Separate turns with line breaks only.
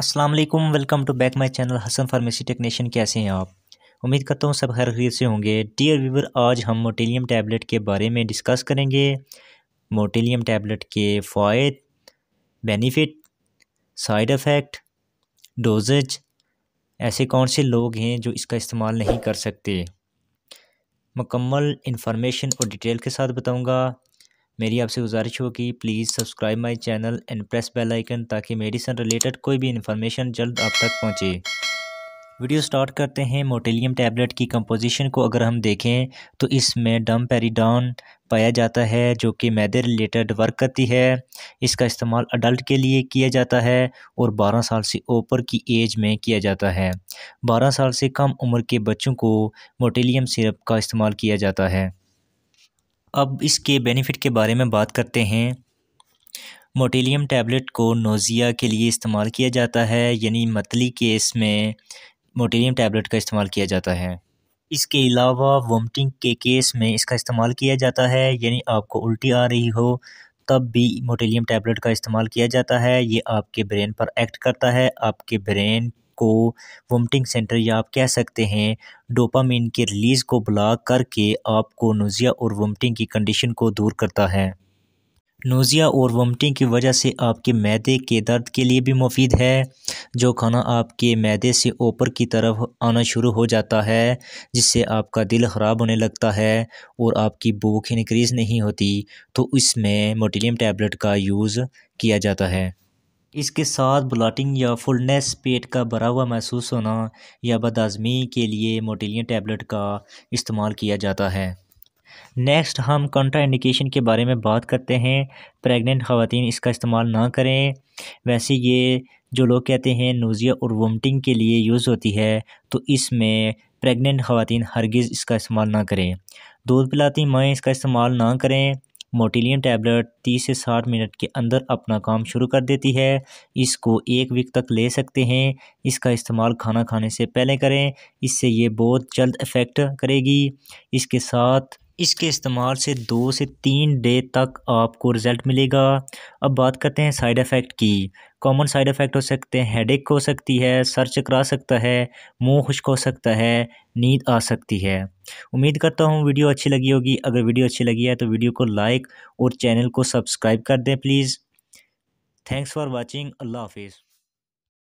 अस्सलाम वालेकुम welcome to back my channel Hasan pharmacy technician कैसे हैं आप उम्मीद करता हूँ सब खैर खरीद से होंगे डियर व्यूवर आज हम मोटिलियम टैबलेट के बारे में डिस्कस करेंगे मोटिलियम टैबलेट के फ़ायद बेनिफिट साइड इफ़ेक्ट डोजेज ऐसे कौन से लोग हैं जो इसका इस्तेमाल नहीं कर सकते मुकम्मल इन्फॉर्मेशन और डिटेल के साथ बताऊँगा मेरी आपसे गुजारिश होगी please subscribe my channel and press bell icon ताकि मेडिसन रिलेटेड कोई भी इन्फॉर्मेशन जल्द आप तक पहुँचे वीडियो स्टार्ट करते हैं मोटेलियम टैबलेट की कंपोजिशन को अगर हम देखें तो इसमें डम पेरीडॉन पाया जाता है जो कि मैदे रिलेटेड वर्क करती है इसका इस्तेमाल अडल्ट के लिए किया जाता है और 12 साल से ऊपर की एज में किया जाता है 12 साल से कम उम्र के बच्चों को मोटेलियम सिरप का इस्तेमाल किया जाता है अब इसके बेनिफिट के बारे में बात करते हैं मोटेलियम टैबलेट को नोज़िया के लिए इस्तेमाल किया जाता है यानी मतली केस में मोटेलियम टैबलेट का इस्तेमाल किया जाता है इसके अलावा वोमटिंग के केस में इसका इस्तेमाल किया जाता है यानी आपको उल्टी आ रही हो तब भी मोटेलियम टैबलेट का इस्तेमाल किया जाता है ये आपके ब्रेन पर एक्ट करता है आपके ब्रेन को वोमिटिंग सेंटर या आप कह सकते हैं डोपामिन के रिलीज़ को ब्लॉक करके आपको नोज़िया और वोमिटिंग की कंडीशन को दूर करता है नोज़िया और वोमिटिंग की वजह से आपके मैदे के दर्द के लिए भी मुफीद है जो खाना आपके मैदे से ऊपर की तरफ आना शुरू हो जाता है जिससे आपका दिल ख़राब होने लगता है और आपकी भूख इनक्रीज़ नहीं होती तो इसमें मोटिलियम टैबलेट का यूज़ किया जाता है इसके साथ ब्लाटिंग या फुलनेस पेट का भरा हुआ महसूस होना या बदाजमी के लिए मोटिलियन टैबलेट का इस्तेमाल किया जाता है नेक्स्ट हम कंट्रा इंडिकेशन के बारे में बात करते हैं प्रेग्नेंट खातन इसका इस्तेमाल ना करें वैसे ये जो लोग कहते हैं नोज़िया और वोमटिंग के लिए यूज़ होती है तो इसमें प्रेग्नेंट खातन हरगिज़ इसका इस्तेमाल ना करें दूध पिलाती माएँ इसका इस्तेमाल ना करें मोटिलियन टैबलेट 30 से 60 मिनट के अंदर अपना काम शुरू कर देती है इसको एक वीक तक ले सकते हैं इसका इस्तेमाल खाना खाने से पहले करें इससे ये बहुत जल्द इफ़ेक्ट करेगी इसके साथ इसके इस्तेमाल से दो से तीन डे तक आपको रिज़ल्ट मिलेगा अब बात करते हैं साइड इफ़ेक्ट की कॉमन साइड इफ़ेक्ट हो सकते हैं हेडेक हो सकती है सर चकरा सकता है मुंह खुश्क हो सकता है नींद आ सकती है उम्मीद करता हूँ वीडियो अच्छी लगी होगी अगर वीडियो अच्छी लगी है तो वीडियो को लाइक और चैनल को सब्सक्राइब कर दें प्लीज़ थैंक्स फॉर वॉचिंग अल्लाह हाफिज़